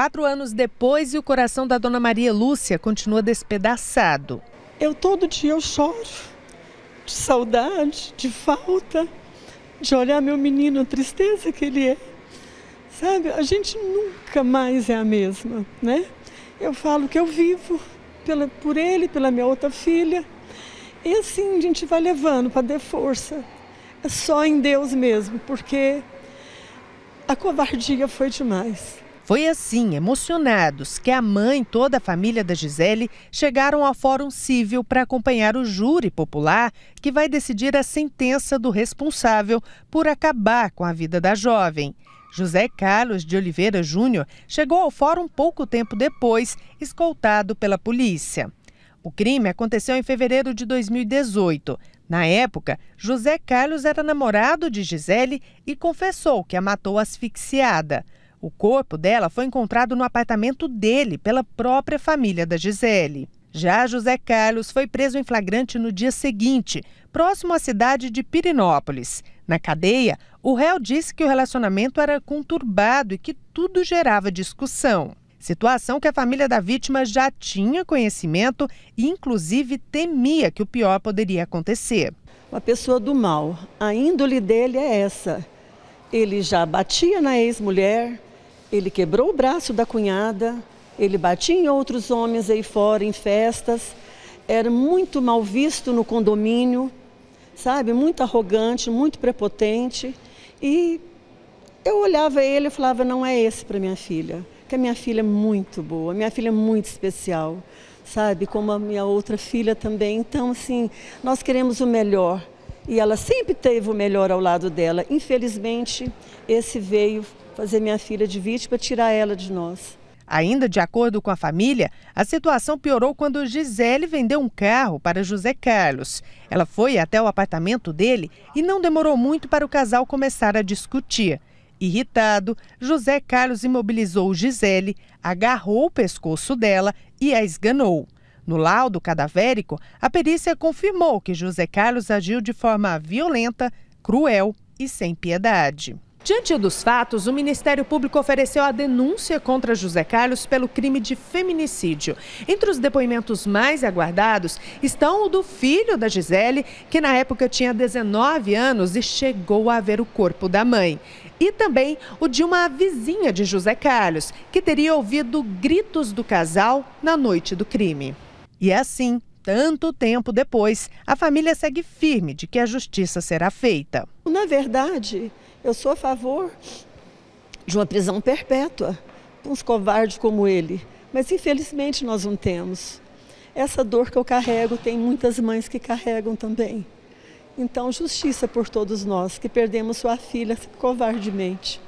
Quatro anos depois, e o coração da dona Maria Lúcia continua despedaçado. Eu todo dia eu choro de saudade, de falta, de olhar meu menino, a tristeza que ele é. Sabe, a gente nunca mais é a mesma, né? Eu falo que eu vivo pela, por ele, pela minha outra filha. E assim a gente vai levando para dar força. É só em Deus mesmo, porque a covardia foi demais. Foi assim, emocionados, que a mãe e toda a família da Gisele chegaram ao Fórum Civil para acompanhar o júri popular que vai decidir a sentença do responsável por acabar com a vida da jovem. José Carlos de Oliveira Júnior chegou ao fórum pouco tempo depois, escoltado pela polícia. O crime aconteceu em fevereiro de 2018. Na época, José Carlos era namorado de Gisele e confessou que a matou asfixiada. O corpo dela foi encontrado no apartamento dele pela própria família da Gisele. Já José Carlos foi preso em flagrante no dia seguinte, próximo à cidade de Pirinópolis. Na cadeia, o réu disse que o relacionamento era conturbado e que tudo gerava discussão. Situação que a família da vítima já tinha conhecimento e, inclusive, temia que o pior poderia acontecer. Uma pessoa do mal, a índole dele é essa. Ele já batia na ex-mulher, ele quebrou o braço da cunhada, ele batia em outros homens aí fora, em festas. Era muito mal visto no condomínio, sabe? Muito arrogante, muito prepotente. E eu olhava ele e falava: não é esse para minha filha. Que a minha filha é muito boa, minha filha é muito especial, sabe? Como a minha outra filha também. Então, assim, nós queremos o melhor. E ela sempre teve o melhor ao lado dela. Infelizmente, esse veio fazer minha filha de vítima, tirar ela de nós. Ainda de acordo com a família, a situação piorou quando Gisele vendeu um carro para José Carlos. Ela foi até o apartamento dele e não demorou muito para o casal começar a discutir. Irritado, José Carlos imobilizou Gisele, agarrou o pescoço dela e a esganou. No laudo cadavérico, a perícia confirmou que José Carlos agiu de forma violenta, cruel e sem piedade. Diante dos fatos, o Ministério Público ofereceu a denúncia contra José Carlos pelo crime de feminicídio. Entre os depoimentos mais aguardados estão o do filho da Gisele, que na época tinha 19 anos e chegou a ver o corpo da mãe. E também o de uma vizinha de José Carlos, que teria ouvido gritos do casal na noite do crime. E assim, tanto tempo depois, a família segue firme de que a justiça será feita na verdade, eu sou a favor de uma prisão perpétua para uns covardes como ele. Mas, infelizmente, nós não temos. Essa dor que eu carrego, tem muitas mães que carregam também. Então, justiça por todos nós que perdemos sua filha covardemente.